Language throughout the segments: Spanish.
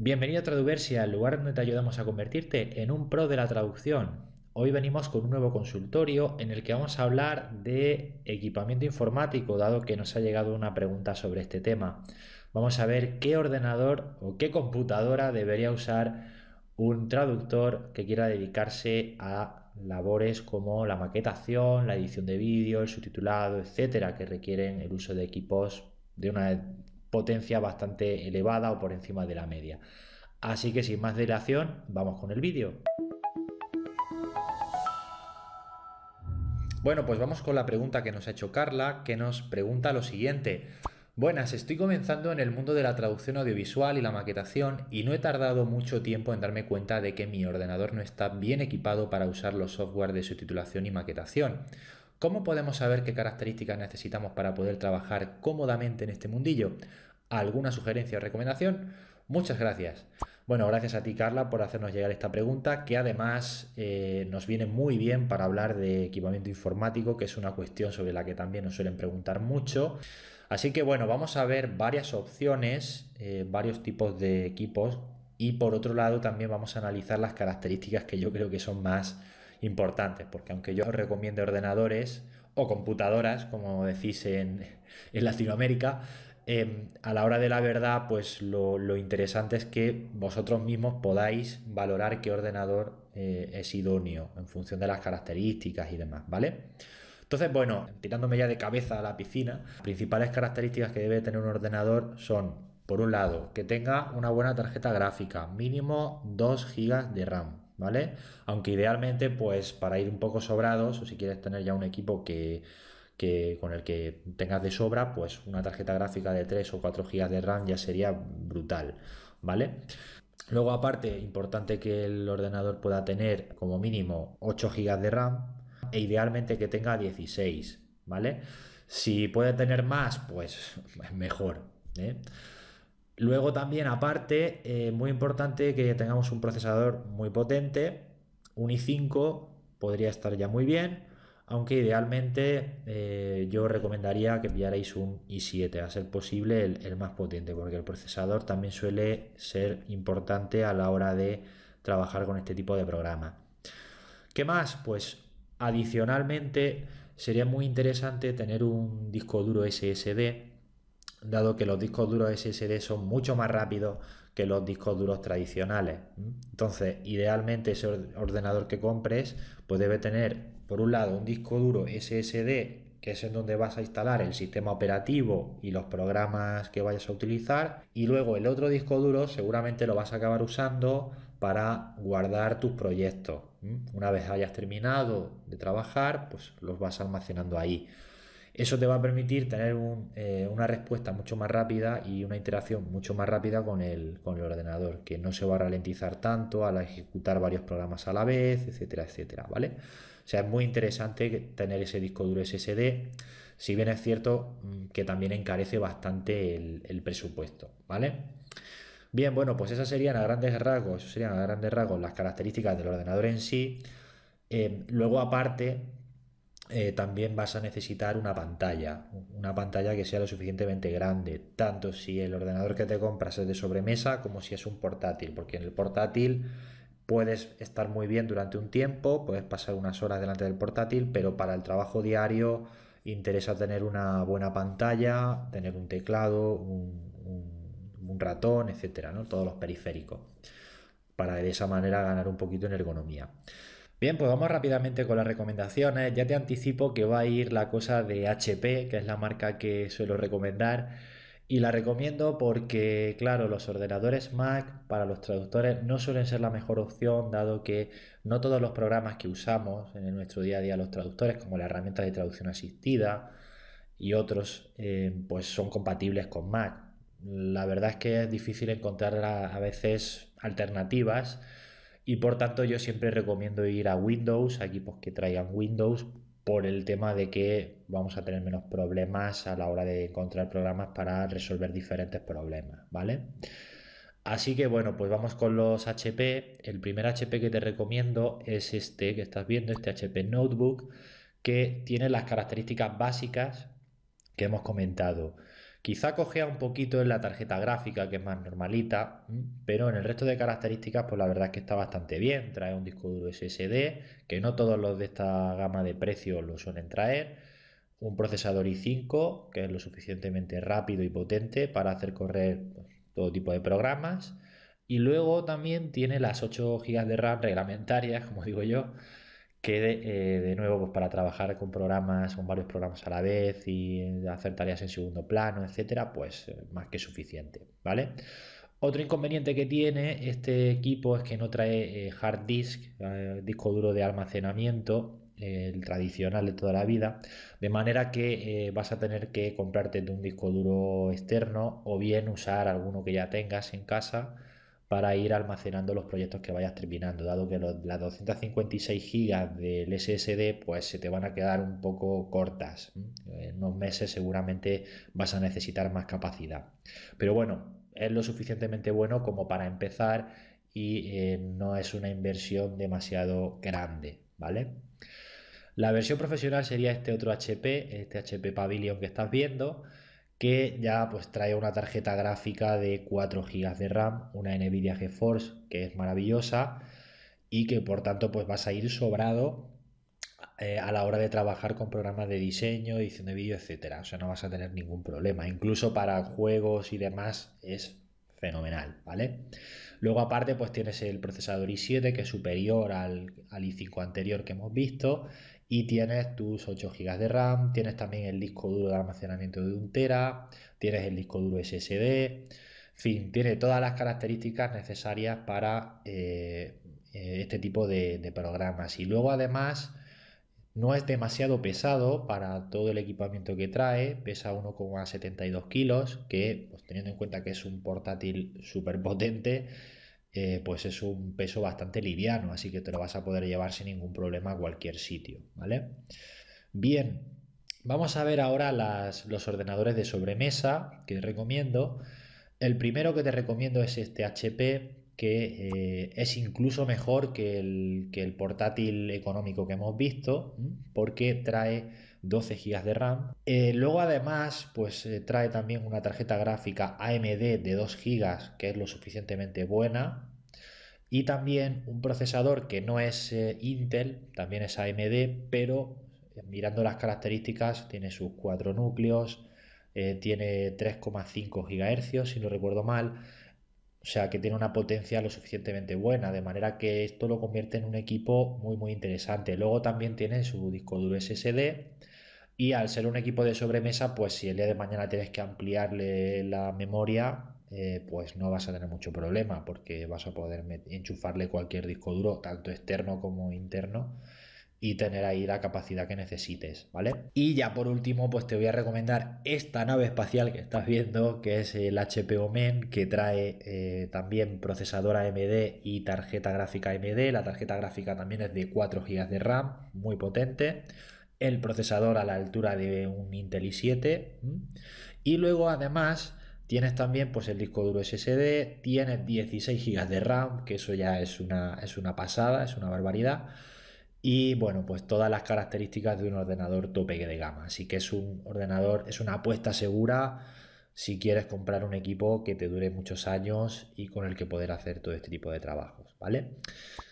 Bienvenido a Traduversia, el lugar donde te ayudamos a convertirte en un pro de la traducción. Hoy venimos con un nuevo consultorio en el que vamos a hablar de equipamiento informático, dado que nos ha llegado una pregunta sobre este tema. Vamos a ver qué ordenador o qué computadora debería usar un traductor que quiera dedicarse a labores como la maquetación, la edición de vídeo, el subtitulado, etcétera, que requieren el uso de equipos de una potencia bastante elevada o por encima de la media. Así que sin más dilación, vamos con el vídeo. Bueno, pues vamos con la pregunta que nos ha hecho Carla, que nos pregunta lo siguiente. Buenas, estoy comenzando en el mundo de la traducción audiovisual y la maquetación y no he tardado mucho tiempo en darme cuenta de que mi ordenador no está bien equipado para usar los software de subtitulación y maquetación. ¿Cómo podemos saber qué características necesitamos para poder trabajar cómodamente en este mundillo? ¿Alguna sugerencia o recomendación? Muchas gracias. Bueno, gracias a ti Carla por hacernos llegar esta pregunta que además eh, nos viene muy bien para hablar de equipamiento informático, que es una cuestión sobre la que también nos suelen preguntar mucho. Así que bueno, vamos a ver varias opciones, eh, varios tipos de equipos y por otro lado también vamos a analizar las características que yo creo que son más importantes, porque aunque yo os recomiende ordenadores o computadoras, como decís en, Latinoamérica, em, a la hora de la verdad, pues lo, interesante es que vosotros mismos podáis valorar qué ordenador eh, es idóneo en función de las características y demás, ¿vale? Entonces, bueno, tirándome ya de cabeza a la piscina, las principales características que debe tener un ordenador son, por un lado, que tenga una buena tarjeta gráfica, mínimo 2 GB de RAM. ¿vale? Aunque idealmente, pues para ir un poco sobrados, o si quieres tener ya un equipo que, con el que tengas de sobra, pues una tarjeta gráfica de 3 o 4 GB de RAM ya sería brutal, ¿vale? Luego aparte, importante que el ordenador pueda tener como mínimo 8 GB de RAM e idealmente que tenga 16, ¿vale? Si puede tener más, pues mejor. ¿eh? Luego también, aparte, eh, muy importante que tengamos un procesador muy potente, un i5 podría estar ya muy bien, aunque idealmente eh, yo recomendaría que pillarais un i7, a ser posible el, el más potente, porque el procesador también suele ser importante a la hora de trabajar con este tipo de programa. ¿Qué más? Pues adicionalmente sería muy interesante tener un disco duro SSD dado que los discos duros SSD son mucho más rápidos que los discos duros tradicionales. Entonces, idealmente ese ordenador que compres, pues debe tener, por un lado, un disco duro SSD, que es en donde vas a instalar el sistema operativo y los programas que vayas a utilizar, y luego el otro disco duro seguramente lo vas a acabar usando para guardar tus proyectos. Una vez hayas terminado de trabajar, pues los vas almacenando ahí. Eso te va a permitir tener eh, una respuesta mucho más rápida y una interacción mucho más rápida con el, con el ordenador, que no se va a ralentizar tanto al ejecutar varios programas a la vez, etcétera, etcétera, ¿vale? O sea, es muy interesante tener ese disco duro SSD, si bien es cierto mm, que también encarece bastante el, presupuesto, ¿vale? Bien, bueno, pues esas serían a grandes rasgos, serían a grandes rasgos las características del ordenador en sí. Em, luego, aparte, eh, también vas a necesitar una pantalla, una pantalla que sea lo suficientemente grande, tanto si el ordenador que te compras es de sobremesa como si es un portátil, porque en el portátil puedes estar muy bien durante un tiempo, puedes pasar unas horas delante del portátil, pero para el trabajo diario interesa tener una buena pantalla, tener un teclado, un, ratón, etcétera, ¿no? todos los periféricos, para de esa manera ganar un poquito en ergonomía. Bien, pues vamos rápidamente con las recomendaciones. Ya te anticipo que va a ir la cosa de HP, que es la marca que suelo recomendar. Y la recomiendo porque, claro, los ordenadores Mac para los traductores no suelen ser la mejor opción, dado que no todos los programas que usamos en nuestro día a día los traductores, como la herramienta de traducción asistida y otros, eh, pues son compatibles con Mac. La verdad es que es difícil encontrar a veces alternativas y por tanto yo siempre recomiendo ir a Windows, a equipos que traigan Windows, por el tema de que vamos a tener menos problemas a la hora de encontrar programas para resolver diferentes problemas, ¿vale? Así que bueno, pues vamos con los HP. El primer HP que te recomiendo es este que estás viendo, este HP Notebook, que tiene las características básicas que hemos comentado. Quizá cojea un poquito en la tarjeta gráfica, que es más normalita, pero en el resto de características, pues la verdad es que está bastante bien. Trae un disco duro SSD, que no todos los de esta gama de precios lo suelen traer. Un procesador i5, que es lo suficientemente rápido y potente para hacer correr pues, todo tipo de programas. Y luego también tiene las 8 GB de RAM reglamentarias, como digo yo, que eh, de nuevo pues para trabajar con programas, con varios programas a la vez y hacer tareas en segundo plano, etcétera, pues eh, más que suficiente, ¿vale? Otro inconveniente que tiene este equipo es que no trae eh, hard disk, disco duro de almacenamiento, el tradicional de toda la vida, de manera que vas a tener que comprarte de un disco duro externo o bien usar alguno que ya tengas en casa para ir almacenando los proyectos que vayas terminando, dado que las 256 gigas del SSD pues se te van a quedar un poco cortas. En unos meses seguramente vas a necesitar más capacidad. Pero bueno, es lo suficientemente bueno como para empezar y eh, no es una inversión demasiado grande, ¿vale? La versión profesional sería este otro HP, este HP Pavilion que estás viendo que ya pues trae una tarjeta gráfica de 4 GB de RAM, una Nvidia GeForce que es maravillosa y que por tanto pues vas a ir sobrado eh, a la hora de trabajar con programas de diseño, edición de vídeo, etcétera. O sea, no vas a tener ningún problema. Incluso para juegos y demás es fenomenal, ¿vale? Luego aparte pues tienes el procesador i7 que es superior al, al i5 anterior que hemos visto y tienes tus 8 GB de RAM, tienes también el disco duro de almacenamiento de 1 tera, tienes el disco duro SSD, en fin, tiene todas las características necesarias para eh, eh, este tipo de, programas. Y luego además no es demasiado pesado para todo el equipamiento que trae, pesa 1,72 kilos, que pues, teniendo en cuenta que es un portátil súper potente, eh, pues es un peso bastante liviano, así que te lo vas a poder llevar sin ningún problema a cualquier sitio, ¿vale? Bien, vamos a ver ahora los ordenadores de sobremesa que recomiendo. El primero que te recomiendo es este HP, que eh, es incluso mejor que que el portátil económico que hemos visto, porque trae 12 GB de RAM. Eh, luego además pues eh, trae también una tarjeta gráfica AMD de 2 GB que es lo suficientemente buena. Y también un procesador que no es eh, Intel, también es AMD, pero mirando las características tiene sus 4 núcleos, tiene 3,5 GHz si no recuerdo mal. O sea que tiene una potencia lo suficientemente buena, de manera que esto lo convierte en un equipo muy muy interesante. Luego también tiene su disco duro SSD y al ser un equipo de sobremesa, pues si el día de mañana tienes que ampliarle la memoria, eh, pues no vas a tener mucho problema porque vas a poder enchufarle cualquier disco duro, tanto externo como interno, y tener ahí la capacidad que necesites, ¿vale? Y ya por último, pues te voy a recomendar esta nave espacial que estás viendo, que es el HP Omen, que trae eh, también procesadora AMD y tarjeta gráfica AMD. La tarjeta gráfica también es de 4 GB de RAM, muy potente el procesador a la altura de un Intel i7 y luego además tienes también pues el disco duro SSD, tienes 16 GB de RAM, que eso ya es una, es una pasada, es una barbaridad. Y bueno, pues todas las características de un ordenador tope de gama. Así que es un ordenador, es una apuesta segura si quieres comprar un equipo que te dure muchos años y con el que poder hacer todo este tipo de trabajos, ¿vale?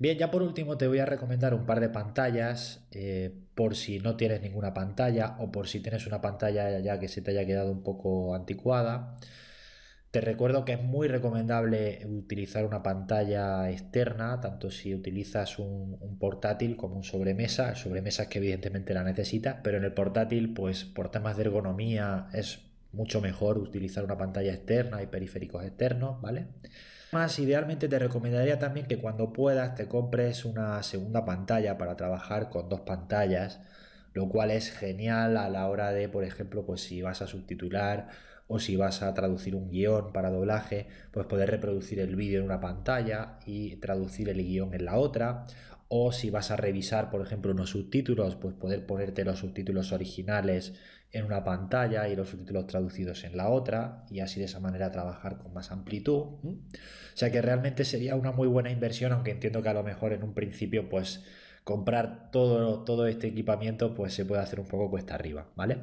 Bien, ya por último te voy a recomendar un par de pantallas eh, por si no tienes ninguna pantalla o por si tienes una pantalla ya que se te haya quedado un poco anticuada. Te recuerdo que es muy recomendable utilizar una pantalla externa, tanto si utilizas un, portátil como un sobremesa. sobremesa que evidentemente la necesitas, pero en el portátil, pues por temas de ergonomía, es mucho mejor utilizar una pantalla externa y periféricos externos, ¿vale? Más idealmente te recomendaría también que cuando puedas te compres una segunda pantalla para trabajar con dos pantallas, lo cual es genial a la hora de, por ejemplo, pues si vas a subtitular o si vas a traducir un guión para doblaje, pues poder reproducir el vídeo en una pantalla y traducir el guión en la otra, o si vas a revisar, por ejemplo, unos subtítulos, pues poder ponerte los subtítulos originales en una pantalla y los subtítulos traducidos en la otra y así de esa manera trabajar con más amplitud. O sea que realmente sería una muy buena inversión, aunque entiendo que a lo mejor en un principio pues comprar todo, todo este equipamiento pues se puede hacer un poco cuesta arriba, ¿vale?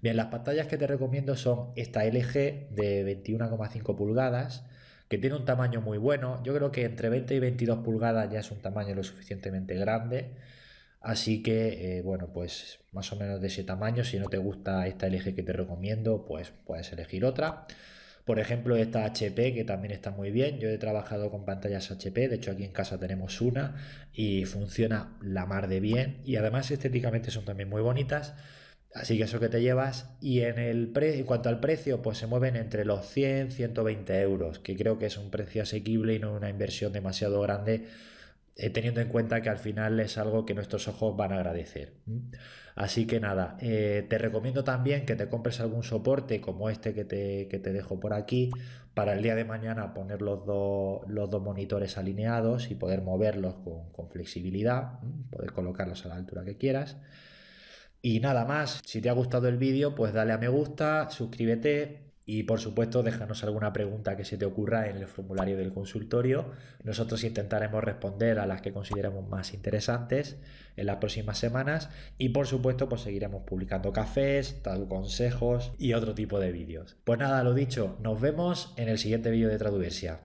Bien, las pantallas que te recomiendo son esta LG de 21,5 pulgadas, que tiene un tamaño muy bueno. Yo creo que entre 20 y 22 pulgadas ya es un tamaño lo suficientemente grande. Así que, eh, bueno, pues más o menos de ese tamaño. Si no te gusta esta LG que te recomiendo, pues puedes elegir otra. Por ejemplo, esta HP que también está muy bien. Yo he trabajado con pantallas HP, de hecho aquí en casa tenemos una y funciona la mar de bien. Y además estéticamente son también muy bonitas. Así que eso que te llevas. Y en, el cuanto al precio, pues se mueven entre los 100, 120 euros, que creo que es un precio asequible y no una inversión demasiado grande, eh, teniendo en cuenta que al final es algo que nuestros ojos van a agradecer. Así que nada, eh, te recomiendo también que te compres algún soporte como este que te, dejo por aquí, para el día de mañana poner los, dos monitores alineados y poder moverlos con, con flexibilidad, poder colocarlos a la altura que quieras. Y nada más, si te ha gustado el vídeo, pues dale a me gusta, suscríbete y por supuesto déjanos alguna pregunta que se te ocurra en el formulario del consultorio. Nosotros intentaremos responder a las que consideremos más interesantes en las próximas semanas y por supuesto pues seguiremos publicando cafés, tal consejos y otro tipo de vídeos. Pues nada, lo dicho, nos vemos en el siguiente vídeo de Traduversia.